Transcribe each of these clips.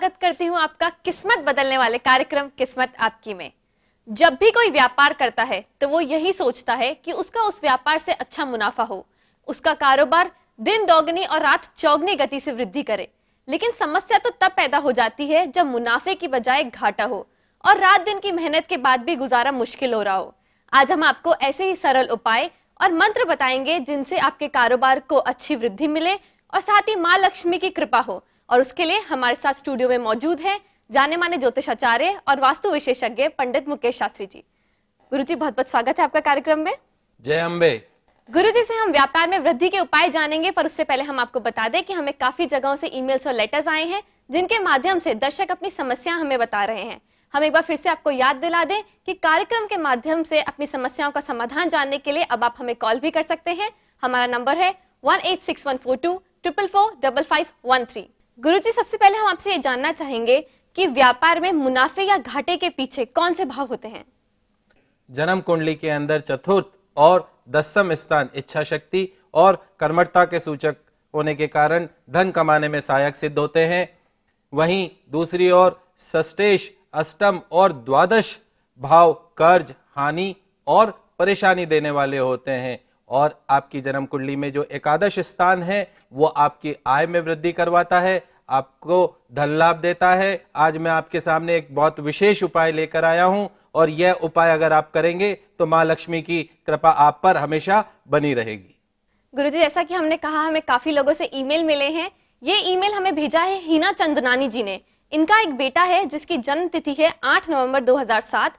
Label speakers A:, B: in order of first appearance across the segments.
A: स्वागत करती हूं आपका किस्मत बदलने वाले कार्यक्रम किस्मत आपकी में जब भी कोई व्यापार करता है तो वो यही सोचता है कि उसका उस व्यापार से अच्छा मुनाफा हो उसका कारोबार दिन दोगुनी और रात चौगनी गति से वृद्धि करे लेकिन समस्या तो तब पैदा हो जाती है जब मुनाफे की बजाय घाटा हो और रात दिन की मेहनत के बाद भी गुजारा मुश्किल हो रहा हो आज हम आपको ऐसे ही सरल उपाय और मंत्र बताएंगे जिनसे आपके कारोबार को अच्छी वृद्धि मिले और साथ ही माँ लक्ष्मी की कृपा हो और उसके लिए हमारे साथ स्टूडियो में मौजूद है जाने माने ज्योतिषाचार्य और वास्तु विशेषज्ञ पंडित मुकेश शास्त्री जी गुरु जी बहुत बहुत स्वागत है आपका कार्यक्रम में जय अम्बे गुरु जी से हम व्यापार में वृद्धि के उपाय जानेंगे पर उससे पहले हम आपको बता दें कि हमें काफी जगहों से ईमेल्स और लेटर्स आए हैं जिनके माध्यम से दर्शक अपनी समस्या हमें बता रहे हैं हम एक बार फिर से आपको याद दिला दें कि कार्यक्रम के माध्यम से अपनी समस्याओं का समाधान जानने के लिए अब आप हमें कॉल भी कर सकते हैं हमारा नंबर है one eight six one four two triple four double five one three Guru ji सबसे पहले हम आपसे ये जानना चाहेंगे कि व्यापार में मुनाफे या घाटे के पीछे कौन से भाव होते हैं
B: जन्म कुंडली के अंदर चतुर्थ और दसम स्थान इच्छा शक्ति और कर्मठता के सूचक होने के कारण धन कमाने में सहायक सिद्ध होते हैं वहीं दूसरी ओर सस्टेश अष्टम और द्वादश भाव कर्ज हानि और परेशानी देने वाले होते हैं और आपकी जन्म कुंडली में जो एकादश स्थान है वो आपकी आय में वृद्धि करवाता है आपको धन लाभ देता है आज मैं आपके सामने एक बहुत विशेष उपाय लेकर आया हूं और यह उपाय अगर आप करेंगे तो माँ लक्ष्मी की कृपा आप पर हमेशा बनी रहेगी
A: गुरुजी जैसा कि हमने कहा हमें काफी लोगों से ईमेल मिले हैं ये ईमेल हमें भेजा है हीना चंदनानी जी ने इनका एक बेटा है जिसकी जन्म तिथि है 8 नवंबर 2007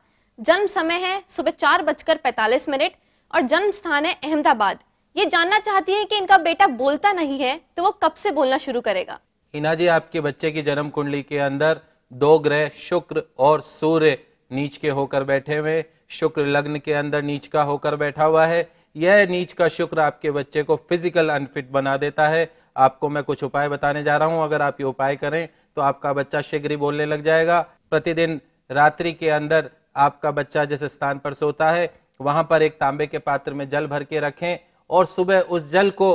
A: जन्म समय है सुबह चार बजकर पैतालीस मिनट और जन्म स्थान है अहमदाबाद ये जानना चाहती है कि इनका बेटा बोलता नहीं है तो वो कब से बोलना शुरू करेगा
B: हिना जी आपके बच्चे की जन्म कुंडली के अंदर दो ग्रह शुक्र और सूर्य नीच के होकर बैठे हुए शुक्र लग्न के अंदर नीच का होकर बैठा हुआ है यह नीच का शुक्र आपके बच्चे को फिजिकल अनफिट बना देता है आपको मैं कुछ उपाय बताने जा रहा हूं अगर आप ये उपाय करें तो आपका बच्चा शीघ्र ही बोलने लग जाएगा प्रतिदिन रात्रि के अंदर आपका बच्चा जिस स्थान पर सोता है वहां पर एक तांबे के पात्र में जल भर के रखें और सुबह उस जल को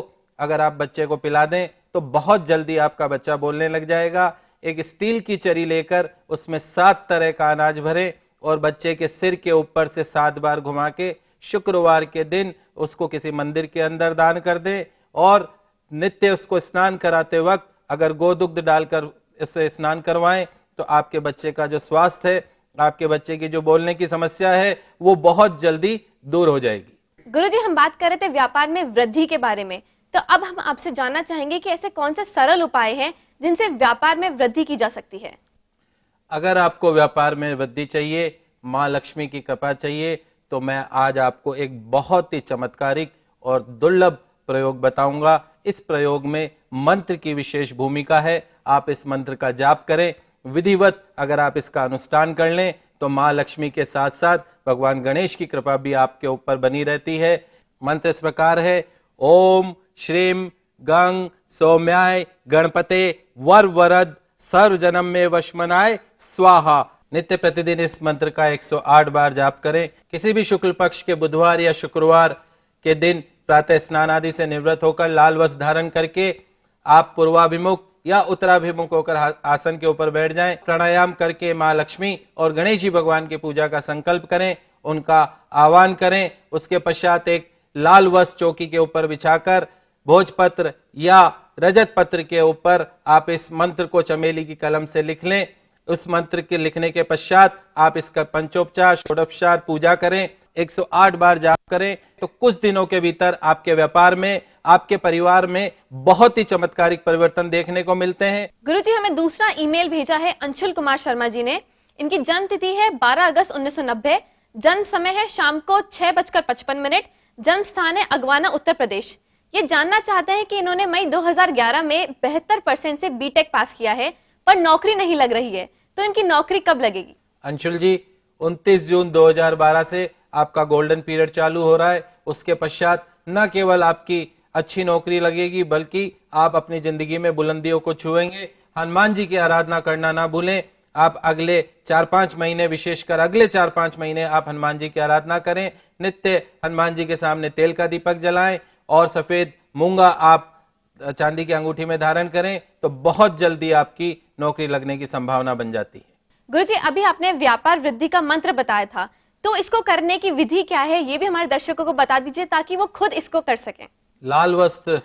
B: अगर आप बच्चे को पिला दें तो बहुत जल्दी आपका बच्चा बोलने लग जाएगा एक स्टील की चरी लेकर उसमें सात तरह का अनाज भरें और बच्चे के सिर के ऊपर से सात बार घुमा के शुक्रवार के दिन उसको किसी मंदिर के अंदर दान कर दें और नित्य उसको स्नान कराते वक्त अगर गोदुग्ध डालकर इससे स्नान करवाएं तो आपके बच्चे का जो स्वास्थ्य है आपके बच्चे की जो बोलने की समस्या है वो बहुत जल्दी दूर हो जाएगी
A: गुरु जी हम बात कर रहे थे व्यापार में वृद्धि के बारे में तो अब हम आपसे जानना चाहेंगे कि ऐसे कौन से सरल उपाय हैं जिनसे व्यापार में वृद्धि की जा सकती है
B: अगर आपको व्यापार में वृद्धि चाहिए माँ लक्ष्मी की कृपा चाहिए तो मैं आज आपको एक बहुत ही चमत्कारिक और दुर्लभ प्रयोग बताऊंगा इस प्रयोग में मंत्र की विशेष भूमिका है आप इस मंत्र का जाप करें विधिवत अगर आप इसका अनुष्ठान कर लें तो मां लक्ष्मी के साथ साथ भगवान गणेश की कृपा भी आपके ऊपर बनी रहती है मंत्र इस प्रकार है ओम श्रीम गंग सौम्याय गणपते वर वरद सर्वजनम में वशमनाय स्वाहा नित्य प्रतिदिन इस मंत्र का 108 बार जाप करें किसी भी शुक्ल पक्ष के बुधवार या शुक्रवार के दिन प्रातः स्नान आदि से निवृत्त होकर लाल वस्त्र धारण करके आप पूर्वाभिमुख या उत्तराभिमुख होकर आसन के ऊपर बैठ जाएं प्राणायाम करके माँ लक्ष्मी और गणेश जी भगवान की पूजा का संकल्प करें उनका आह्वान करें उसके पश्चात एक लाल वस्त्र चौकी के ऊपर बिछाकर भोजपत्र या रजत पत्र के ऊपर आप इस मंत्र को चमेली की कलम से लिख लें उस मंत्र के लिखने के पश्चात आप इसका पंचोपचार षोडोपचार पूजा करें 108 बार जाप करें तो कुछ दिनों के भीतर आपके व्यापार में आपके परिवार में बहुत ही चमत्कारिक परिवर्तन देखने को मिलते हैं
A: गुरु जी हमें दूसरा ईमेल भेजा है अंशुल कुमार शर्मा जी ने इनकी जन्म तिथि है 12 अगस्त 1990 जन्म समय है शाम को छह बजकर पचपन मिनट जन्म स्थान है अगवाना उत्तर प्रदेश ये जानना चाहते हैं कि इन्होंने मई 2011 में बेहतर परसेंट से बीटेक पास किया है पर नौकरी नहीं लग रही है तो इनकी नौकरी कब लगेगी
B: अंशुल जी 29 जून 2012 से आपका गोल्डन पीरियड चालू हो रहा है उसके पश्चात न केवल आपकी अच्छी नौकरी लगेगी बल्कि आप अपनी जिंदगी में बुलंदियों को छुएंगे हनुमान जी की आराधना करना ना भूलें आप अगले चार पांच महीने विशेषकर अगले चार पांच महीने आप हनुमान जी की आराधना करें नित्य हनुमान जी के सामने तेल का दीपक जलाएं और सफेद मूंगा आप चांदी की अंगूठी में धारण करें तो बहुत जल्दी आपकी नौकरी लगने की संभावना बन जाती है
A: गुरु जी अभी आपने व्यापार वृद्धि का मंत्र बताया था तो इसको करने की विधि क्या है ये भी हमारे दर्शकों को बता दीजिए ताकि वो खुद इसको कर सकें
B: लाल वस्त्र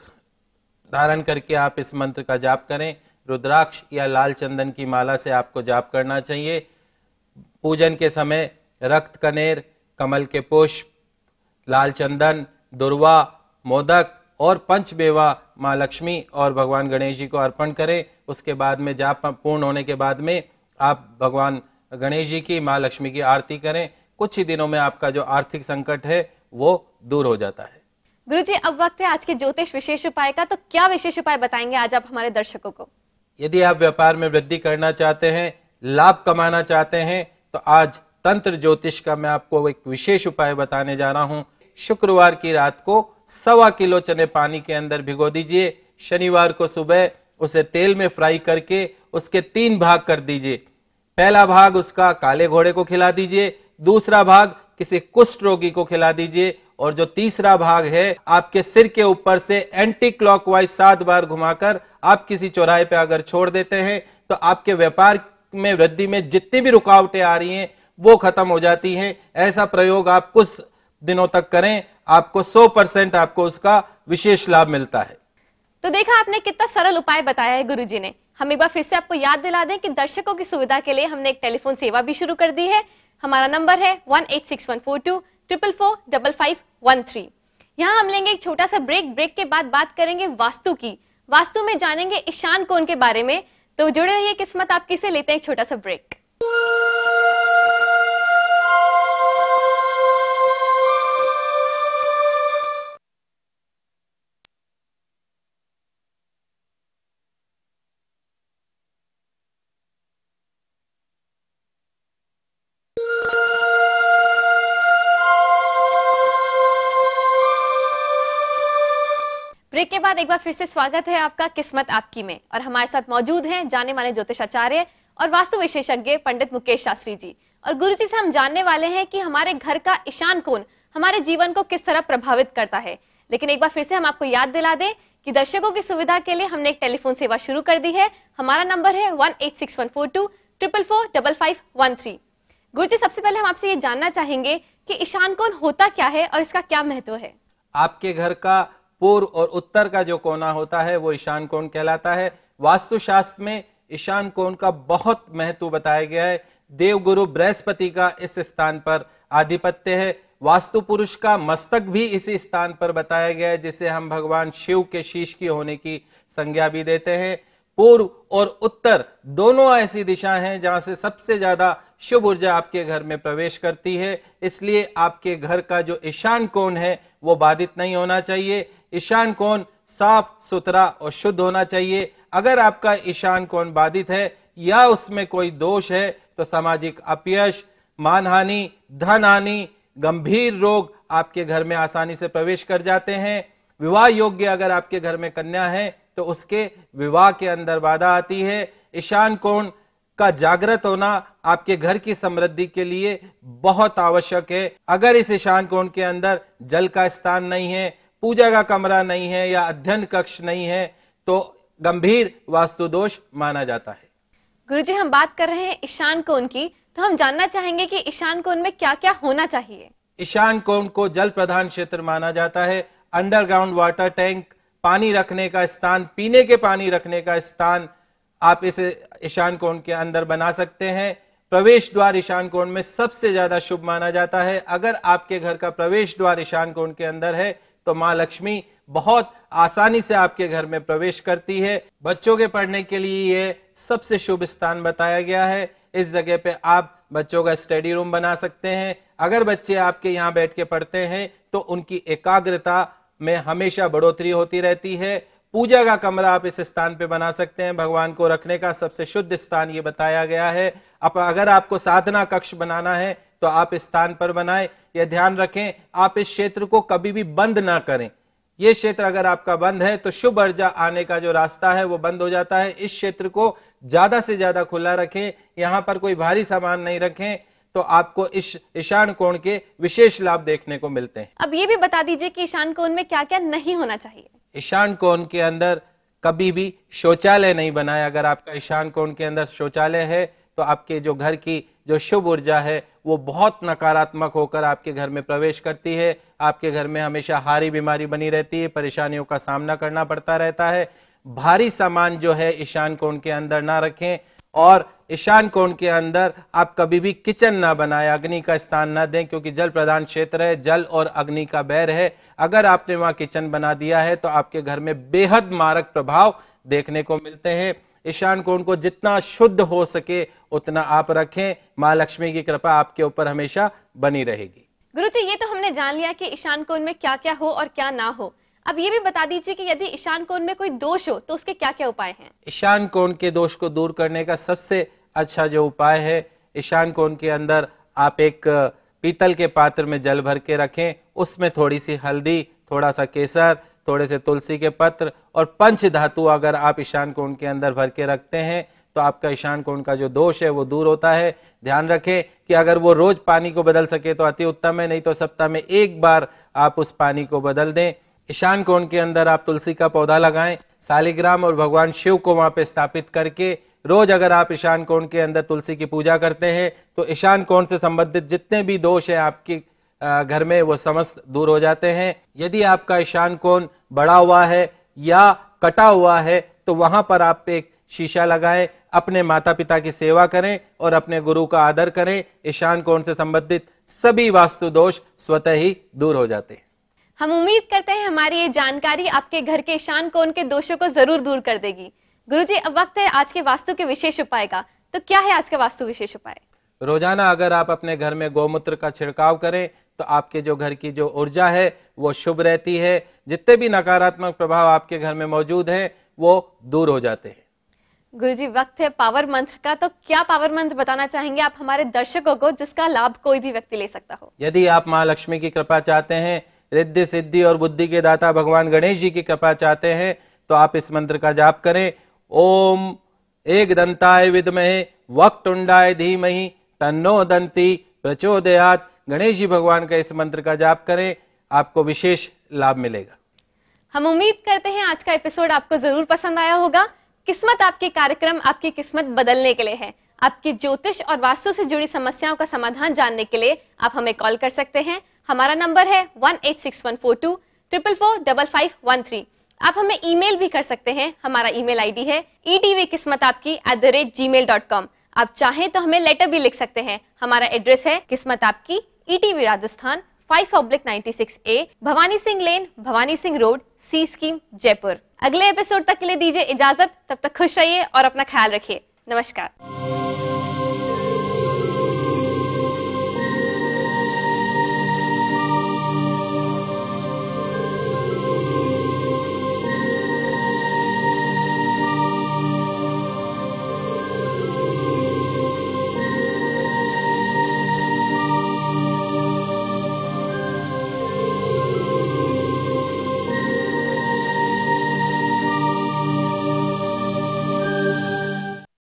B: धारण करके आप इस मंत्र का जाप करें रुद्राक्ष या लाल चंदन की माला से आपको जाप करना चाहिए पूजन के समय रक्त कनेर कमल के पुष्प लाल चंदन दुर्वा मोदक और पंचमेवा माँ लक्ष्मी और भगवान गणेश जी को अर्पण करें उसके बाद में जाप पूर्ण होने के बाद में आप भगवान गणेश जी की माँ लक्ष्मी की आरती करें कुछ ही दिनों में आपका जो आर्थिक संकट है वो दूर हो जाता है
A: गुरु जी अब वक्त है आज के ज्योतिष विशेष उपाय का तो क्या विशेष उपाय बताएंगे आज आप हमारे दर्शकों को
B: यदि आप व्यापार में वृद्धि करना चाहते हैं लाभ कमाना चाहते हैं तो आज तंत्र ज्योतिष का मैं आपको एक विशेष उपाय बताने जा रहा हूं शुक्रवार की रात को सवा किलो चने पानी के अंदर भिगो दीजिए शनिवार को सुबह उसे तेल में फ्राई करके उसके तीन भाग कर दीजिए पहला भाग उसका काले घोड़े को खिला दीजिए दूसरा भाग किसी कुष्ठ रोगी को खिला दीजिए और जो तीसरा भाग है आपके सिर के ऊपर से एंटी क्लॉकवाइज सात बार घुमाकर आप किसी चौराहे पे अगर छोड़ देते हैं तो आपके व्यापार में वृद्धि में जितनी भी रुकावटें आ रही हैं वो खत्म हो जाती हैं ऐसा प्रयोग आप कुछ दिनों तक करें आपको 100 परसेंट आपको उसका विशेष लाभ मिलता है
A: तो देखा आपने कितना सरल उपाय बताया है गुरु ने हम एक बार फिर से आपको याद दिला दें कि दर्शकों की सुविधा के लिए हमने एक टेलीफोन सेवा भी शुरू कर दी है हमारा नंबर है one eight six one four two triple four double five one three यहाँ हम लेंगे एक छोटा सा ब्रेक ब्रेक के बाद बात करेंगे वास्तु की वास्तु में जानेंगे ईशान कोण के बारे में तो जुड़े रहिए किस्मत आप किसे लेते हैं एक छोटा सा ब्रेक के बाद एक बार फिर से स्वागत है आपका किस्मत आपकी में और हमारे साथ मौजूद हैं जाने माने ज्योतिष आचार्य और वास्तु विशेषज्ञ पंडित मुकेश शास्त्री जी और गुरु जी से हम जानने वाले हैं कि हमारे घर का ईशान कोण हमारे जीवन को किस तरह प्रभावित करता है लेकिन एक बार फिर से हम आपको याद दिला दें कि दर्शकों की सुविधा के लिए हमने एक टेलीफोन सेवा शुरू कर दी है हमारा नंबर है one eight six one four two triple four double five one three Guru ji सबसे पहले हम आपसे ये जानना चाहेंगे कि ईशान कोण होता क्या है और इसका क्या महत्व है
B: आपके घर का पूर्व और उत्तर का जो कोना होता है वो ईशान कोण कहलाता है वास्तुशास्त्र में ईशान कोण का बहुत महत्व बताया गया है देवगुरु बृहस्पति का इस स्थान पर आधिपत्य है वास्तु पुरुष का मस्तक भी इसी स्थान पर बताया गया है जिसे हम भगवान शिव के शीश की होने की संज्ञा भी देते हैं पूर्व और उत्तर दोनों ऐसी दिशा हैं जहां से सबसे ज्यादा शुभ ऊर्जा आपके घर में प्रवेश करती है इसलिए आपके घर का जो ईशान कोण है वो बाधित नहीं होना चाहिए ईशान कोण साफ सुथरा और शुद्ध होना चाहिए अगर आपका ईशान कोण बाधित है या उसमें कोई दोष है तो सामाजिक अपयश मानहानि धन हानि गंभीर रोग आपके घर में आसानी से प्रवेश कर जाते हैं विवाह योग्य अगर आपके घर में कन्या है तो उसके विवाह के अंदर बाधा आती है ईशान कोण का जागृत होना आपके घर की समृद्धि के लिए बहुत आवश्यक है अगर इस ईशान कोण के अंदर जल का स्थान नहीं है पूजा का कमरा नहीं है या अध्ययन कक्ष नहीं है तो गंभीर वास्तु दोष माना जाता है
A: गुरु जी हम बात कर रहे हैं ईशान कोण की तो हम जानना चाहेंगे कि ईशान कोण में क्या क्या होना चाहिए
B: ईशान कोण को जल प्रधान क्षेत्र माना जाता है अंडरग्राउंड वाटर टैंक पानी रखने का स्थान पीने के पानी रखने का स्थान आप इस ईशान कोण के अंदर बना सकते हैं प्रवेश द्वार ईशान कोण में सबसे ज्यादा शुभ माना जाता है अगर आपके घर का प्रवेश द्वार ईशान कोण के अंदर है तो मां लक्ष्मी बहुत आसानी से आपके घर में प्रवेश करती है बच्चों के पढ़ने के लिए यह सबसे शुभ स्थान बताया गया है इस जगह पे आप बच्चों का स्टडी रूम बना सकते हैं अगर बच्चे आपके यहाँ बैठ के पढ़ते हैं तो उनकी एकाग्रता में हमेशा बढ़ोतरी होती रहती है पूजा का कमरा आप इस स्थान पे बना सकते हैं भगवान को रखने का सबसे शुद्ध स्थान ये बताया गया है अब अगर आपको साधना कक्ष बनाना है तो आप इस स्थान पर बनाएं यह ध्यान रखें आप इस क्षेत्र को कभी भी बंद ना करें ये क्षेत्र अगर आपका बंद है तो शुभ अर्जा आने का जो रास्ता है वो बंद हो जाता है इस क्षेत्र को ज्यादा से ज्यादा खुला रखें यहां पर कोई भारी सामान नहीं रखें तो आपको इस ईशान कोण के विशेष लाभ देखने को मिलते हैं
A: अब ये भी बता दीजिए कि ईशान कोण में क्या क्या नहीं होना चाहिए
B: ईशान कोण के अंदर कभी भी शौचालय नहीं बनाए अगर आपका ईशान कोण के अंदर शौचालय है तो आपके जो घर की जो शुभ ऊर्जा है वो बहुत नकारात्मक होकर आपके घर में प्रवेश करती है आपके घर में हमेशा हारी बीमारी बनी रहती है परेशानियों का सामना करना पड़ता रहता है भारी सामान जो है ईशान कोण के अंदर ना रखें और ईशान कोण के अंदर आप कभी भी किचन ना बनाएं अग्नि का स्थान ना दें क्योंकि जल प्रधान क्षेत्र है जल और अग्नि का बैर है अगर आपने वहां किचन बना दिया है तो आपके घर में बेहद मारक प्रभाव देखने को मिलते हैं ईशान कोण को जितना शुद्ध हो सके उतना आप रखें मां लक्ष्मी की कृपा आपके ऊपर हमेशा बनी रहेगी
A: गुरु जी ये तो हमने जान लिया कि ईशान कोण में क्या क्या हो और क्या ना हो अब ये भी बता दीजिए कि यदि ईशान कोण में कोई दोष हो तो उसके क्या क्या उपाय हैं
B: ईशान कोण के दोष को दूर करने का सबसे अच्छा जो उपाय है ईशान कोण के अंदर आप एक पीतल के पात्र में जल भर के रखें उसमें थोड़ी सी हल्दी थोड़ा सा केसर थोड़े से तुलसी के पत्र और पंच धातु अगर आप ईशान कोण के अंदर भर के रखते हैं तो आपका ईशान कोण का जो दोष है वो दूर होता है ध्यान रखें कि अगर वो रोज पानी को बदल सके तो अति उत्तम है नहीं तो सप्ताह में एक बार आप उस पानी को बदल दें ईशान कोण के अंदर आप तुलसी का पौधा लगाएं शालिग्राम और भगवान शिव को वहां पे स्थापित करके रोज अगर आप ईशान कोण के अंदर तुलसी की पूजा करते हैं तो ईशान कोण से संबंधित जितने भी दोष हैं आपके घर में वो समस्त दूर हो जाते हैं यदि आपका ईशान कोण बड़ा हुआ है या कटा हुआ है तो वहां पर आप एक शीशा लगाएं अपने माता पिता की सेवा करें और अपने गुरु का आदर करें ईशान कोण से संबंधित सभी वास्तु दोष स्वतः ही दूर हो जाते हैं
A: हम उम्मीद करते हैं हमारी ये जानकारी आपके घर के शान को उनके दोषों को जरूर दूर कर देगी गुरु जी अब वक्त है आज के वास्तु के विशेष उपाय का तो क्या है आज का वास्तु विशेष उपाय
B: रोजाना अगर आप अपने घर में गोमूत्र का छिड़काव करें तो आपके जो घर की जो ऊर्जा है वो शुभ रहती है जितने भी नकारात्मक प्रभाव आपके घर में मौजूद है वो दूर हो जाते हैं
A: गुरु जी वक्त है पावर मंत्र का तो क्या पावर मंत्र बताना चाहेंगे आप हमारे दर्शकों को जिसका लाभ कोई भी व्यक्ति ले सकता हो
B: यदि आप महालक्ष्मी की कृपा चाहते हैं रिद्धि सिद्धि और बुद्धि के दाता भगवान गणेश जी की कृपा चाहते हैं तो आप इस मंत्र का जाप करें ओम एक दंताय विदमहे वक्टुंडाय धीमहि तन्नो दंती प्रचोदयात गणेश जी भगवान का इस मंत्र का जाप करें आपको विशेष लाभ मिलेगा
A: हम उम्मीद करते हैं आज का एपिसोड आपको जरूर पसंद आया होगा किस्मत आपके कार्यक्रम आपकी किस्मत बदलने के लिए है आपकी ज्योतिष और वास्तु से जुड़ी समस्याओं का समाधान जानने के लिए आप हमें कॉल कर सकते हैं हमारा नंबर है one eight six one four two triple four double five one three आप हमें ईमेल भी कर सकते हैं हमारा ईमेल आईडी है ई T V Kismat Aapki at the rate Gmail dot com आप चाहें तो हमें लेटर भी लिख सकते हैं हमारा एड्रेस है Kismat Aapki E T V Rajasthan five public ninety six A Bhawani Singh lane Bhawani Singh road C scheme Jaipur अगले एपिसोड तक के लिए दीजिए इजाजत तब तक खुश रहिए और अपना ख्याल रखिए नमस्कार